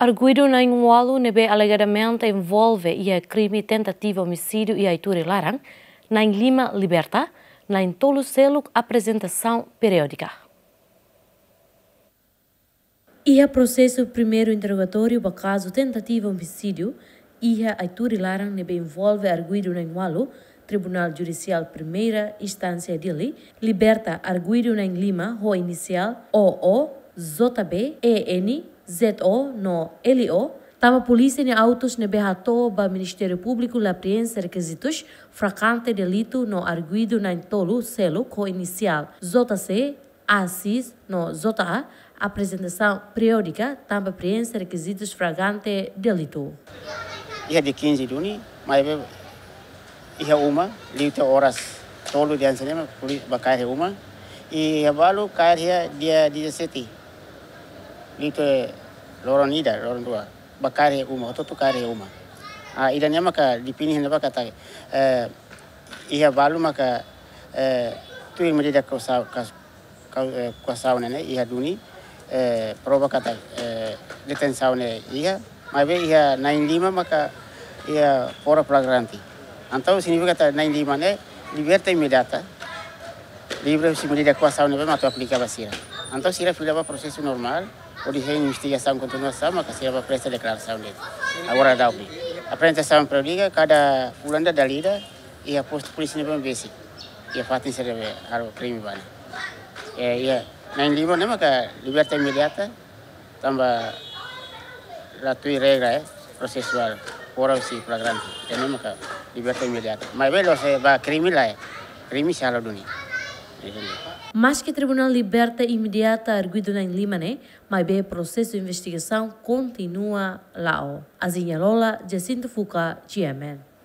Arguido em um nebe alegadamente envolve e a crime tentativa homicídio e aiture laran, na Lima Liberta, na em tolo selo apresentação periódica. E a processo primeiro interrogatório para caso tentativa homicídio e a aiture laran nebe envolve arguido em um Tribunal Judicial Primeira Instância Dili, liberta arguido em Lima, Rua Inicial OO, ZB, EN, ZO no LO, Tama polícia ne autos ne behato ba Ministério Público la preensa requisitos fracante delito no arguido na intolo selo co inicial ZC ACIS no ZA apresentação periódica tamba preensa requisitos fragante delito. Ia de 15 de junho, mas ia uma, lita horas tolo de ansenema, bacai uma, e abalo cair dia 17. nite loron ida loron dua bakare uma oto tu kare uma a ha, ida nya maka dipini hinda baka ta eh iha balu maka eh tu imedi da kosa kas ka eh, kosa una ne iha duni eh proba kata eh leten saune iha mai be iha 95 maka iha pora pragranti antau sini kata 95 ne liberta imediata libre si mulida kosa una be mato aplica basira antau sira fila ba proses normal a investigação continuação, eh, eh, que se chama presta declaração dele. Agora dá o A apresentação para liga, cada fulano da lida e a posto polícia não vem E a fato de ser o crime bana. E eh. É na lima não é liberta imediata, tamba la tua regra é processual, ora si flagrante. E não é liberta imediata. Mas belo se vai crime lá, crime se ala dunia. Mas que o tribunal liberta imediata arguido em Limane, mas o processo de investigação continua lá. Azinha Lola, Jacinto Fuca, GMN.